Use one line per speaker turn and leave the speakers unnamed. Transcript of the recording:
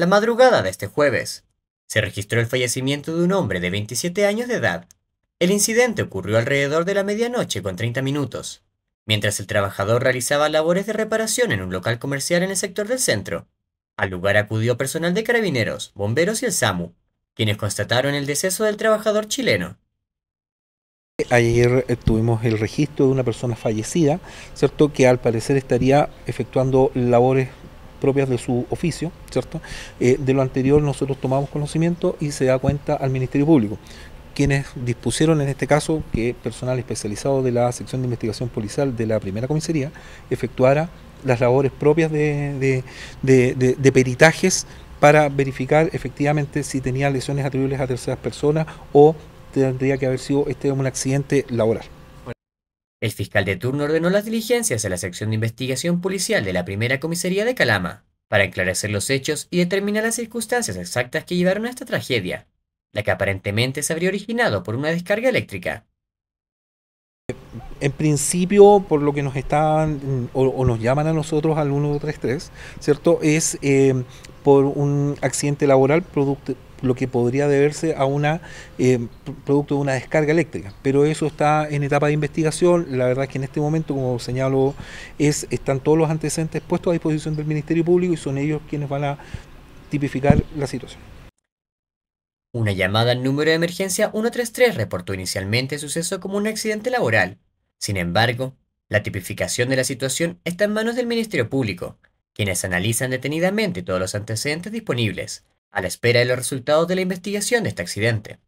La madrugada de este jueves, se registró el fallecimiento de un hombre de 27 años de edad. El incidente ocurrió alrededor de la medianoche con 30 minutos, mientras el trabajador realizaba labores de reparación en un local comercial en el sector del centro. Al lugar acudió personal de carabineros, bomberos y el SAMU, quienes constataron el deceso del trabajador chileno.
Ayer eh, tuvimos el registro de una persona fallecida, ¿cierto? Que al parecer estaría efectuando labores propias de su oficio, ¿cierto? Eh, de lo anterior nosotros tomamos conocimiento y se da cuenta al Ministerio Público quienes dispusieron en este caso que personal especializado de la sección de investigación policial de la primera comisaría efectuara las labores propias de, de peritajes para verificar efectivamente si tenía lesiones atribuibles a terceras personas o tendría que haber sido este un accidente laboral.
El fiscal de turno ordenó las diligencias a la sección de investigación policial de la primera comisaría de Calama para enclarecer los hechos y determinar las circunstancias exactas que llevaron a esta tragedia, la que aparentemente se habría originado por una descarga eléctrica
en principio, por lo que nos están o, nos llaman a nosotros al 133, ¿cierto? Es eh, por un accidente laboral producto lo que podría deberse a una eh, producto de una descarga eléctrica, pero eso está en etapa de investigación. La verdad es que en este momento, como señalo, es están todos los antecedentes puestos a disposición del Ministerio Público y son ellos quienes van a tipificar la situación.
Una llamada al número de emergencia 133 reportó inicialmente el suceso como un accidente laboral, sin embargo, la tipificación de la situación está en manos del Ministerio Público, quienes analizan detenidamente todos los
antecedentes disponibles, a la espera de los resultados de la investigación de este accidente.